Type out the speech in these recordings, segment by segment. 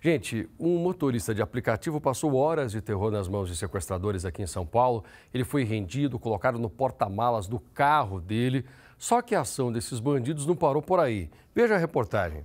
Gente, um motorista de aplicativo passou horas de terror nas mãos de sequestradores aqui em São Paulo. Ele foi rendido, colocado no porta-malas do carro dele. Só que a ação desses bandidos não parou por aí. Veja a reportagem.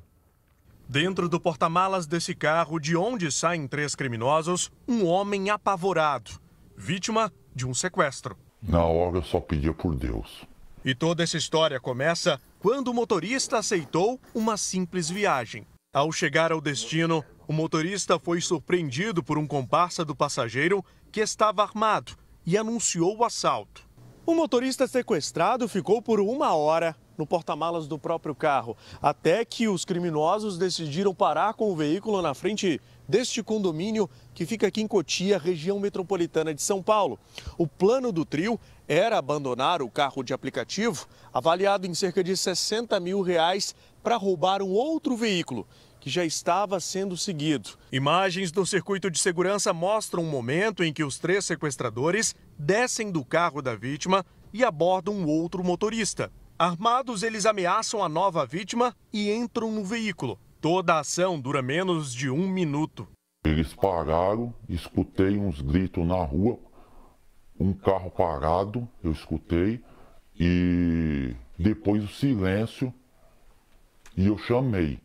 Dentro do porta-malas desse carro, de onde saem três criminosos, um homem apavorado, vítima de um sequestro. Na hora eu só pedia por Deus. E toda essa história começa quando o motorista aceitou uma simples viagem. Ao chegar ao destino, o motorista foi surpreendido por um comparsa do passageiro que estava armado e anunciou o assalto. O motorista sequestrado ficou por uma hora no porta-malas do próprio carro, até que os criminosos decidiram parar com o veículo na frente deste condomínio que fica aqui em Cotia, região metropolitana de São Paulo. O plano do trio era abandonar o carro de aplicativo, avaliado em cerca de 60 mil reais, para roubar um outro veículo que já estava sendo seguido. Imagens do circuito de segurança mostram o um momento em que os três sequestradores descem do carro da vítima e abordam um outro motorista. Armados, eles ameaçam a nova vítima e entram no veículo. Toda a ação dura menos de um minuto. Eles pararam, escutei uns gritos na rua, um carro parado, eu escutei, e depois o silêncio, e eu chamei,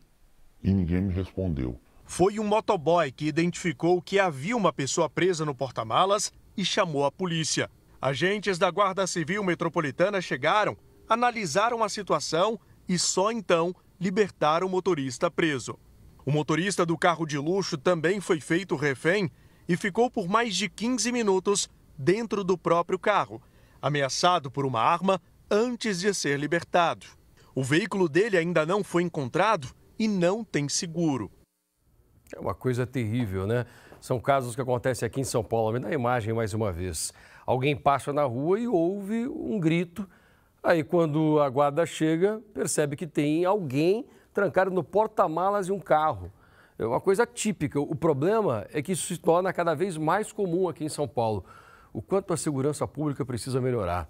e ninguém me respondeu. Foi um motoboy que identificou que havia uma pessoa presa no porta-malas e chamou a polícia. Agentes da Guarda Civil Metropolitana chegaram analisaram a situação e só então libertaram o motorista preso. O motorista do carro de luxo também foi feito refém e ficou por mais de 15 minutos dentro do próprio carro, ameaçado por uma arma antes de ser libertado. O veículo dele ainda não foi encontrado e não tem seguro. É uma coisa terrível, né? São casos que acontecem aqui em São Paulo. Me dá a imagem mais uma vez. Alguém passa na rua e ouve um grito Aí, quando a guarda chega, percebe que tem alguém trancado no porta-malas de um carro. É uma coisa típica. O problema é que isso se torna cada vez mais comum aqui em São Paulo. O quanto a segurança pública precisa melhorar.